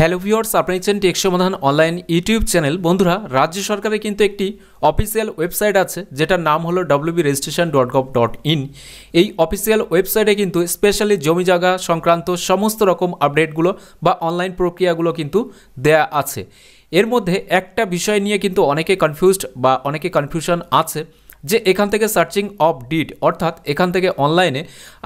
hello viewers আপনি দেখছেন take সমাধান অনলাইন ইউটিউব চ্যানেল বন্ধুরা রাজ্য সরকারের কিন্তু একটি অফিসিয়াল ওয়েবসাইট আছে যেটার নাম হলো WB registration dot gov dot in এই অফিসিয়াল ওয়েবসাইটে কিন্তু স্পেশালি জমি জায়গা সংক্রান্ত সমস্ত রকম আপডেটগুলো বা অনলাইন প্রক্রিয়াগুলো কিন্তু দেয়া আছে এর মধ্যে একটা বিষয় নিয়ে কিন্তু অনেকে কনফিউজড বা অনেকে কনফিউশন আছে যে এখান থেকে সার্চিং অফ ডিড অর্থাৎ এখান থেকে অনলাইনে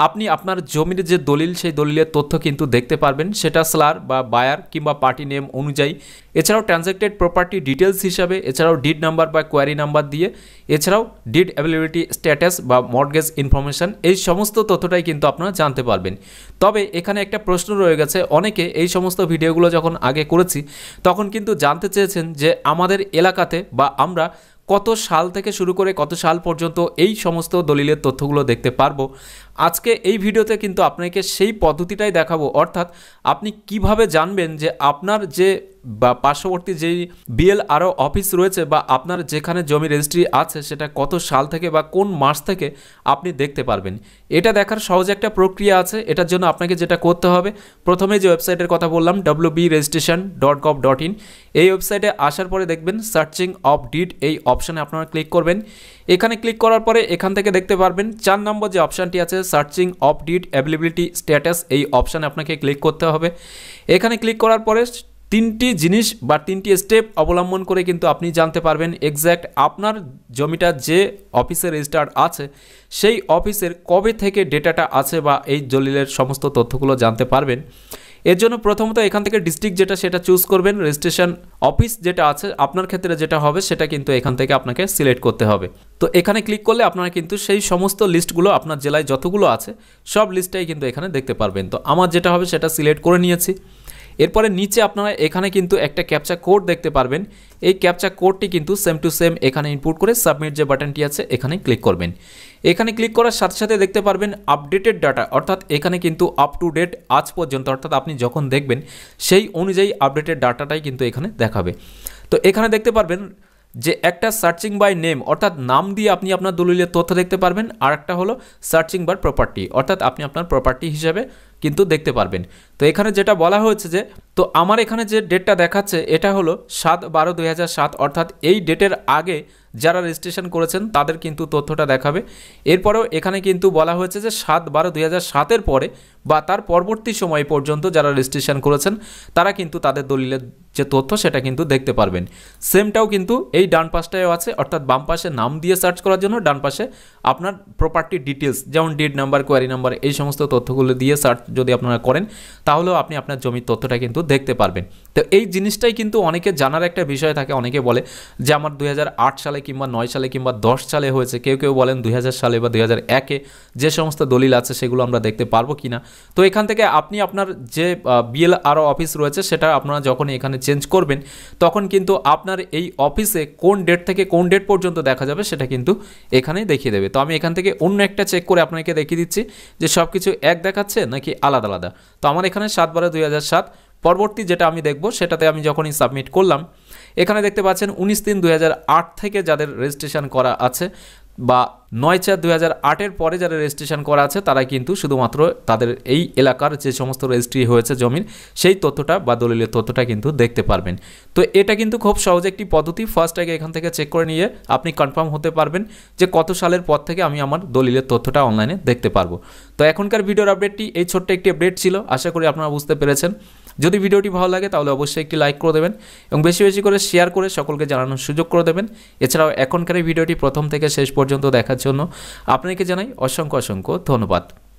আপনি আপনার জমির যে দলিল সেই দলিলের তথ্য কিন্তু দেখতে পারবেন সেটা স্লার বা বায়ার কিংবা পার্টি নেম অনুযায়ী এছাড়াও ট্রানজ্যাক্টেড প্রপার্টি ডিটেলস হিসাবে এছাড়াও ডিড নাম্বার বা কোয়ারি নাম্বার দিয়ে এছাড়াও ডিড অ্যাভেলেবিলিটি স্ট্যাটাস বা মর্গেজ ইনফরমেশান এই সমস্ত তথ্যটাই কিন্তু আপনারা জানতে পারবেন তবে এখানে একটা প্রশ্ন রয়ে গেছে অনেকে এই সমস্ত ভিডিওগুলো যখন আগে করেছি তখন কিন্তু জানতে চেয়েছেন যে আমাদের এলাকাতে বা আমরা কত সাল থেকে শুরু করে কত সাল পর্যন্ত এই সমস্ত দলিলের তথ্যগুলো দেখতে পারবো আজকে এই ভিডিওতে কিন্তু আপনাকে সেই পদ্ধতিটাই দেখাবো অর্থাৎ আপনি কিভাবে জানবেন যে আপনার যে বা পার্শ্ববর্তী যেই বিএল আরও অফিস রয়েছে বা আপনার যেখানে জমি রেজিস্ট্রি আছে সেটা কত সাল থেকে বা কোন মাস থেকে আপনি দেখতে পারবেন এটা দেখার সহজ একটা প্রক্রিয়া আছে এটার জন্য আপনাকে যেটা করতে হবে প্রথমে যে ওয়েবসাইটের কথা বললাম W B registration dot gov dot in এই ওয়েবসাইটে আসার পরে দেখবেন সার্চিং অফ ডিড এই অপশানে আপনারা ক্লিক করবেন এখানে ক্লিক করার পরে এখান থেকে দেখতে পারবেন চার নম্বর যে অপশানটি আছে সার্চিং অফ অ্যাভেলেবিলিটি স্ট্যাটাস এই অপশানে আপনাকে ক্লিক করতে হবে এখানে ক্লিক করার পরে তিনটি জিনিস বা তিনটি স্টেপ অবলম্বন করে কিন্তু আপনি জানতে পারবেন এক্স্যাক্ট আপনার জমিটা যে অফিসে রেজিস্টার্ড আছে সেই অফিসের কবে থেকে ডেটাটা আছে বা এই জলিলের সমস্ত তথ্যগুলো জানতে পারবেন এর জন্য প্রথমত এখান থেকে ডিস্ট্রিক্ট যেটা সেটা চুজ করবেন রেজিস্ট্রেশন অফিস যেটা আছে আপনার ক্ষেত্রে যেটা হবে সেটা কিন্তু এখান থেকে আপনাকে সিলেক্ট করতে হবে তো এখানে ক্লিক করলে আপনারা কিন্তু সেই সমস্ত লিস্টগুলো আপনার জেলায় যতগুলো আছে সব লিস্টটাই কিন্তু এখানে দেখতে পারবেন তো আমার যেটা হবে সেটা সিলেক্ট করে নিয়েছি এরপরে নিচে আপনারা এখানে কিন্তু একটা ক্যাপচা কোড দেখতে পারবেন এই ক্যাপচা কোডটি কিন্তু সেম টু সেম এখানে ইনপুট করে সাবমিট যে বাটনটি আছে এখানে ক্লিক করবেন এখানে ক্লিক করার সাথে সাথে দেখতে পারবেন আপডেটেড ডাটা অর্থাৎ এখানে কিন্তু আপ টু ডেট আজ পর্যন্ত অর্থাৎ আপনি যখন দেখবেন সেই অনুযায়ী আপডেটেড ডাটাটাই কিন্তু এখানে দেখাবে তো এখানে দেখতে পারবেন যে একটা সার্চিং বাই নেম অর্থাৎ নাম দিয়ে আপনি আপনার দলিলের তথ্য দেখতে পারবেন আর একটা হলো সার্চিং বার প্রপার্টি অর্থাৎ আপনি আপনার প্রপার্টি হিসাবে কিন্তু দেখতে পারবেন তো এখানে যেটা বলা হয়েছে যে তো আমার এখানে যে ডেটটা দেখাচ্ছে এটা হলো সাত বারো দুই অর্থাৎ এই ডেটের আগে যারা রেজিস্ট্রেশন করেছেন তাদের কিন্তু তথ্যটা দেখাবে এরপরেও এখানে কিন্তু বলা হয়েছে যে সাত বারো দুই সাতের পরে বা তার পরবর্তী সময় পর্যন্ত যারা রেজিস্ট্রেশন করেছেন তারা কিন্তু তাদের দলিলের যে তথ্য সেটা কিন্তু দেখতে পারবেন সেমটাও কিন্তু এই ডান পাশটাও আছে অর্থাৎ বাম পাশে নাম দিয়ে সার্চ করার জন্য ডান পাশে আপনার প্রপার্টি ডিটেলস যেমন ডেট নাম্বার কোয়ারি নাম্বার এই সমস্ত তথ্যগুলো দিয়ে সার্চ যদি আপনারা করেন তাহলেও আপনি আপনার জমির তথ্যটা কিন্তু দেখতে পারবেন তো এই জিনিসটাই কিন্তু অনেকে জানার একটা বিষয় থাকে অনেকে বলে যে আমার দুই সালে কিংবা নয় সালে কিংবা দশ সালে হয়েছে কেউ কেউ বলেন দুই সালে বা দুই একে যে সমস্ত দলিল আছে সেগুলো আমরা দেখতে পারবো কি না তো এখান থেকে আপনি আপনার যে বিএল আর অফিস রয়েছে সেটা আপনারা যখন এখানে চেঞ্জ করবেন তখন কিন্তু আপনার এই অফিসে কোন ডেট থেকে কোন ডেট পর্যন্ত দেখা যাবে সেটা কিন্তু এখানেই দেখিয়ে দেবে তো আমি এখান থেকে অন্য একটা চেক করে আপনাকে দেখিয়ে দিচ্ছি যে সব কিছু এক দেখাচ্ছে নাকি আলাদা আলাদা তো আমার এখানে সাত বারো দুই পরবর্তী যেটা আমি দেখব সেটাতে আমি যখনই সাবমিট করলাম এখানে দেখতে পাচ্ছেন উনিশ তিন দুই থেকে যাদের রেজিস্ট্রেশন করা আছে বা নয় চার দুই আটের পরে যারা রেজিস্ট্রেশন করা আছে তারা কিন্তু শুধুমাত্র তাদের এই এলাকার যে সমস্ত রেজিস্ট্রি হয়েছে জমির সেই তথ্যটা বা দলিলের তথ্যটা কিন্তু দেখতে পারবেন তো এটা কিন্তু খুব সহজ একটি পদ্ধতি ফার্স্ট আগে এখান থেকে চেক করে নিয়ে আপনি কনফার্ম হতে পারবেন যে কত সালের পর থেকে আমি আমার দলিলের তথ্যটা অনলাইনে দেখতে পারবো তো এখনকার ভিডিওর আপডেটটি এই ছোট্ট একটি আপডেট ছিল আশা করি আপনারা বুঝতে পেরেছেন যদি ভিডিওটি ভালো লাগে তাহলে অবশ্যই একটি লাইক করে দেবেন এবং বেশি বেশি করে শেয়ার করে সকলকে জানানোর সুযোগ করে দেবেন এছাড়াও এখনকার এই ভিডিওটি প্রথম থেকে শেষ পর্যন্ত দেখার জন্য আপনাকে জানাই অসংখ্য অসংখ্য ধন্যবাদ